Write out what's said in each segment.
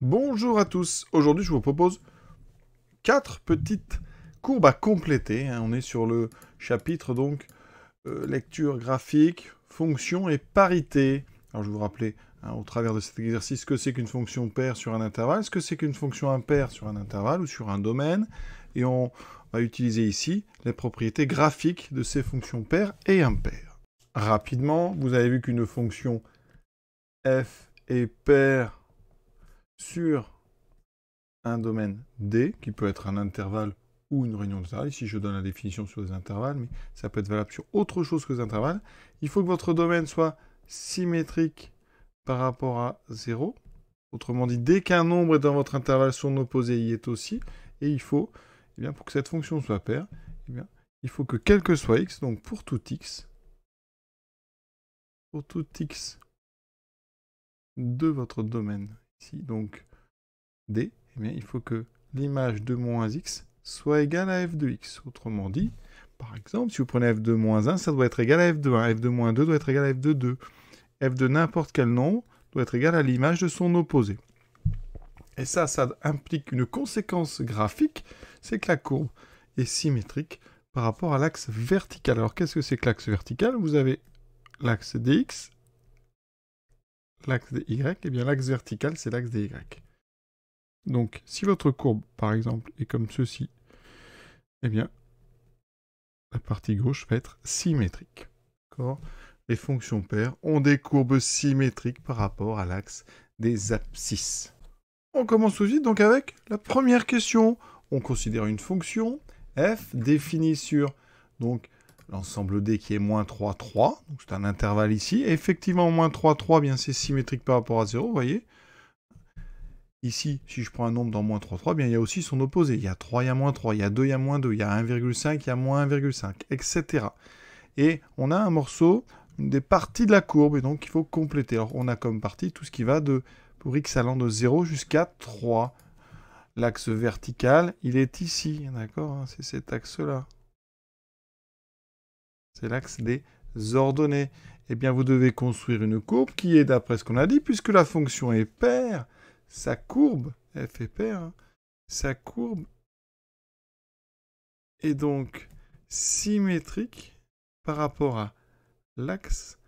Bonjour à tous, aujourd'hui je vous propose quatre petites courbes à compléter. Hein. On est sur le chapitre donc euh, lecture graphique, fonction et parité. Alors je vous rappeler hein, au travers de cet exercice ce que c'est qu'une fonction paire sur un intervalle, ce que c'est qu'une fonction impaire sur un intervalle ou sur un domaine. Et on va utiliser ici les propriétés graphiques de ces fonctions paires et impaires. Rapidement, vous avez vu qu'une fonction f est paire sur un domaine D, qui peut être un intervalle ou une réunion de travail. Ici, je donne la définition sur les intervalles, mais ça peut être valable sur autre chose que les intervalles. Il faut que votre domaine soit symétrique par rapport à 0. Autrement dit, dès qu'un nombre est dans votre intervalle, son opposé y est aussi. Et il faut, eh bien, pour que cette fonction soit paire, eh il faut que quel que soit x, donc pour tout x, pour tout x de votre domaine ici donc D, eh bien, il faut que l'image de moins x soit égale à f de x. Autrement dit, par exemple, si vous prenez f de moins 1, ça doit être égal à f de 1. f de moins 2 doit être égal à f de 2. f de n'importe quel nombre doit être égal à l'image de son opposé. Et ça, ça implique une conséquence graphique, c'est que la courbe est symétrique par rapport à l'axe vertical. Alors qu'est-ce que c'est que l'axe vertical Vous avez l'axe dx l'axe des y, et eh bien l'axe vertical, c'est l'axe des y. Donc, si votre courbe, par exemple, est comme ceci, et eh bien, la partie gauche va être symétrique. Les fonctions paires ont des courbes symétriques par rapport à l'axe des abscisses. On commence tout de suite donc avec la première question. On considère une fonction f définie sur donc l'ensemble D qui est moins 3, 3. Donc c'est un intervalle ici. effectivement, moins 3, 3, eh bien c'est symétrique par rapport à 0, vous voyez. Ici, si je prends un nombre dans moins 3, 3, eh bien il y a aussi son opposé. Il y a 3, il y a moins 3, il y a 2, il y a moins 2, il y a 1,5, il y a moins 1,5, etc. Et on a un morceau, des parties de la courbe, et donc il faut compléter. Alors on a comme partie tout ce qui va de, pour x allant de 0 jusqu'à 3. L'axe vertical, il est ici, d'accord hein, C'est cet axe-là c'est l'axe des ordonnées. Eh bien, vous devez construire une courbe qui est, d'après ce qu'on a dit, puisque la fonction est paire, sa courbe, f est paire, hein, sa courbe est donc symétrique par rapport à l'axe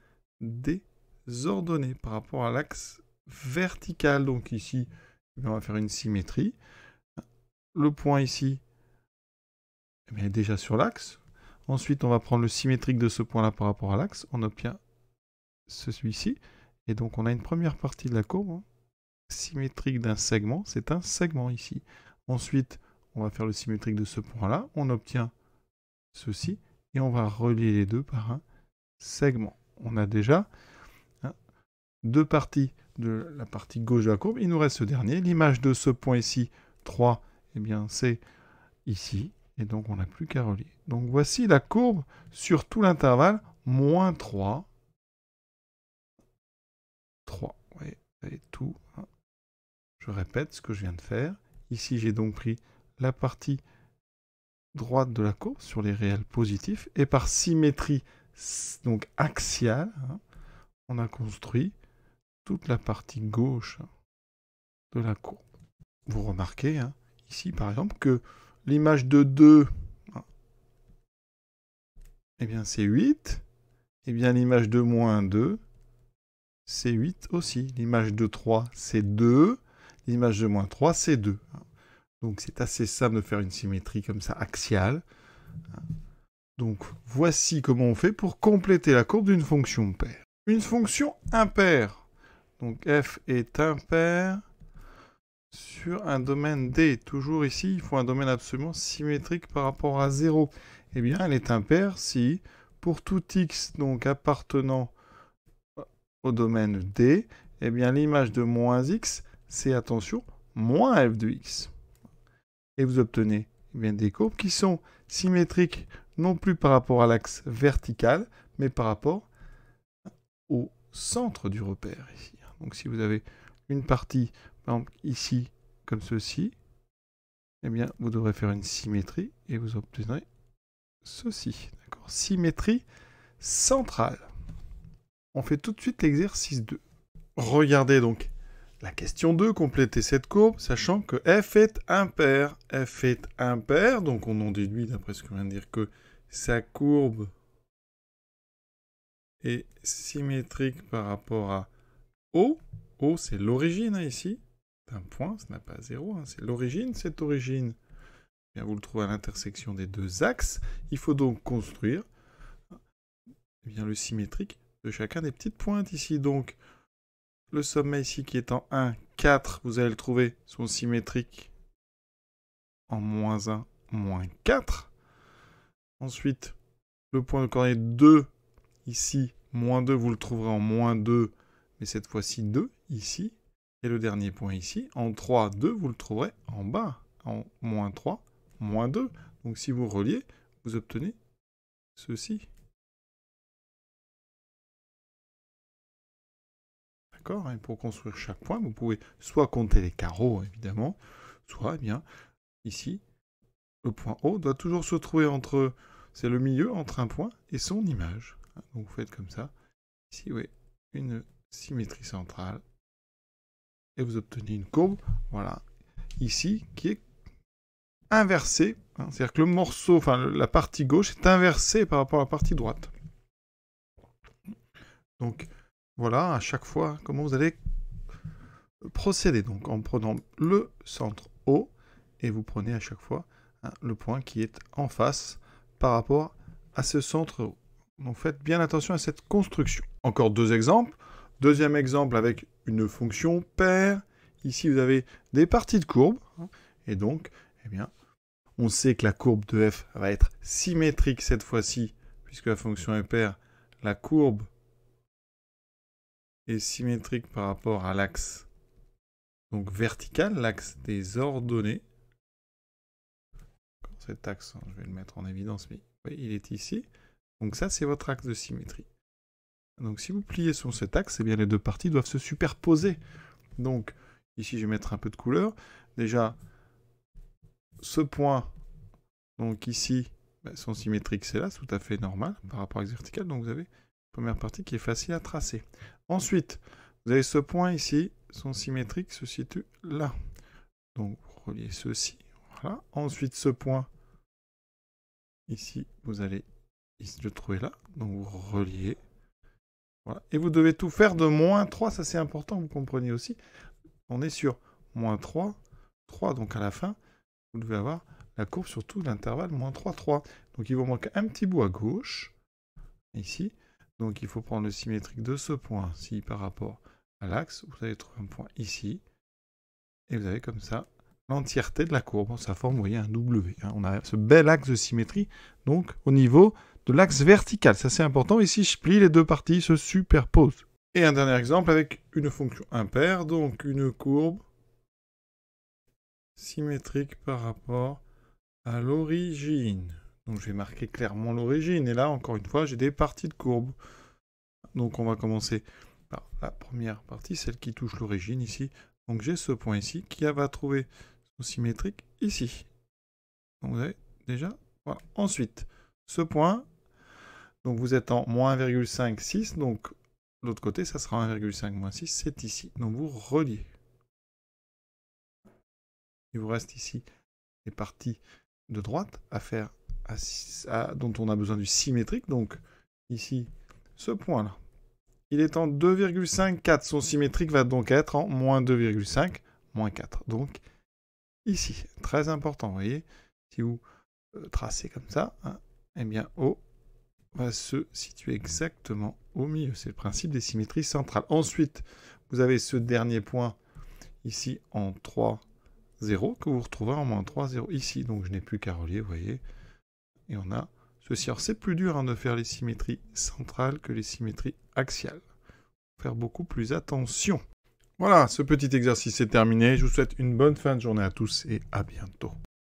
des ordonnées, par rapport à l'axe vertical. Donc ici, eh on va faire une symétrie. Le point ici, eh est déjà sur l'axe, Ensuite, on va prendre le symétrique de ce point-là par rapport à l'axe. On obtient celui-ci. Et donc, on a une première partie de la courbe hein. symétrique d'un segment. C'est un segment ici. Ensuite, on va faire le symétrique de ce point-là. On obtient ceci. Et on va relier les deux par un segment. On a déjà hein, deux parties de la partie gauche de la courbe. Il nous reste ce dernier. L'image de ce point ici, 3, et eh bien c'est ici. Et donc, on n'a plus qu'à relier. Donc, voici la courbe sur tout l'intervalle, moins 3, 3. Oui, et tout. Hein. Je répète ce que je viens de faire. Ici, j'ai donc pris la partie droite de la courbe sur les réels positifs. Et par symétrie donc axiale, hein, on a construit toute la partie gauche de la courbe. Vous remarquez hein, ici, par exemple, que L'image de 2, eh bien c'est 8. Et eh bien l'image de moins 2, c'est 8 aussi. L'image de 3, c'est 2. L'image de moins 3, c'est 2. Donc c'est assez simple de faire une symétrie comme ça, axiale. Donc voici comment on fait pour compléter la courbe d'une fonction paire. Une fonction impaire. Donc f est impaire sur un domaine D. Toujours ici, il faut un domaine absolument symétrique par rapport à 0. Eh bien, elle est impaire si, pour tout x donc appartenant au domaine D, eh bien l'image de moins x, c'est, attention, moins f de x. Et vous obtenez eh bien, des courbes qui sont symétriques non plus par rapport à l'axe vertical, mais par rapport au centre du repère ici. Donc si vous avez une partie ici comme ceci, eh bien vous devrez faire une symétrie et vous obtiendrez ceci. D'accord Symétrie centrale. On fait tout de suite l'exercice 2. Regardez donc la question 2, complétez cette courbe, sachant que f est impair. f est impair, donc on en déduit d'après ce que vient de dire que sa courbe est symétrique par rapport à O. O, c'est l'origine hein, ici un point, ce n'est pas 0, hein, C'est l'origine, cette origine. Eh bien, vous le trouvez à l'intersection des deux axes. Il faut donc construire eh bien, le symétrique de chacun des petites pointes ici. Donc, le sommet ici qui est en 1, 4, vous allez le trouver, son symétrique en moins 1, moins 4. Ensuite, le point de coordonnée 2, ici, moins 2, vous le trouverez en moins 2, mais cette fois-ci 2, ici. Et le dernier point ici, en 3, 2, vous le trouverez en bas, en moins 3, moins 2. Donc si vous reliez, vous obtenez ceci. D'accord Et pour construire chaque point, vous pouvez soit compter les carreaux, évidemment, soit, eh bien, ici, le point O doit toujours se trouver entre, c'est le milieu, entre un point et son image. Donc vous faites comme ça. Ici, oui, une symétrie centrale et vous obtenez une courbe, voilà, ici, qui est inversée. Hein, c'est-à-dire que le morceau, enfin la partie gauche est inversée par rapport à la partie droite. Donc voilà, à chaque fois, comment vous allez procéder. Donc en prenant le centre haut, et vous prenez à chaque fois hein, le point qui est en face par rapport à ce centre haut. Donc faites bien attention à cette construction. Encore deux exemples. Deuxième exemple avec une fonction paire. Ici, vous avez des parties de courbe. Et donc, eh bien, on sait que la courbe de f va être symétrique cette fois-ci, puisque la fonction est paire. La courbe est symétrique par rapport à l'axe donc vertical, l'axe des ordonnées. Cet axe, hein, je vais le mettre en évidence, mais il est ici. Donc ça, c'est votre axe de symétrie. Donc si vous pliez sur cet axe, eh bien les deux parties doivent se superposer. Donc ici je vais mettre un peu de couleur. Déjà, ce point, donc ici, ben, son symétrique c'est là, tout à fait normal par rapport à l'axe vertical. Donc vous avez la première partie qui est facile à tracer. Ensuite, vous avez ce point ici, son symétrique se situe là. Donc vous reliez ceci, voilà. Ensuite ce point, ici, vous allez le trouver là. Donc vous reliez et vous devez tout faire de moins 3, ça c'est important vous comprenez aussi. On est sur moins 3, 3, donc à la fin, vous devez avoir la courbe sur tout l'intervalle moins 3, 3. Donc il vous manque un petit bout à gauche, ici. Donc il faut prendre le symétrique de ce point, ci par rapport à l'axe, vous allez trouver un point ici. Et vous avez comme ça l'entièreté de la courbe. Ça forme, vous voyez, un W. Hein. On a ce bel axe de symétrie, donc au niveau de l'axe vertical. Ça c'est important. Ici, je plie, les deux parties se superposent. Et un dernier exemple avec une fonction impaire, donc une courbe symétrique par rapport à l'origine. Donc je vais marquer clairement l'origine. Et là, encore une fois, j'ai des parties de courbe. Donc on va commencer par la première partie, celle qui touche l'origine ici. Donc j'ai ce point ici qui va trouver son symétrique ici. Donc vous avez déjà, voilà. Ensuite, ce point, donc vous êtes en moins 1,5, 6. Donc l'autre côté, ça sera 1,5 moins 6. C'est ici. Donc vous reliez. Il vous reste ici les parties de droite à faire à, dont on a besoin du symétrique. Donc ici, ce point-là. Il est en 2,54. Son symétrique va donc être en moins 2,5, moins 4. Donc ici, très important, vous voyez, si vous euh, tracez comme ça, hein, eh bien O va se situer exactement au milieu. C'est le principe des symétries centrales. Ensuite, vous avez ce dernier point ici en 3, 0 que vous retrouverez en moins 3, 0 ici. Donc je n'ai plus qu'à relier, vous voyez. Et on a ceci. Alors c'est plus dur hein, de faire les symétries centrales que les symétries axiales. faire beaucoup plus attention. Voilà, ce petit exercice est terminé. Je vous souhaite une bonne fin de journée à tous et à bientôt.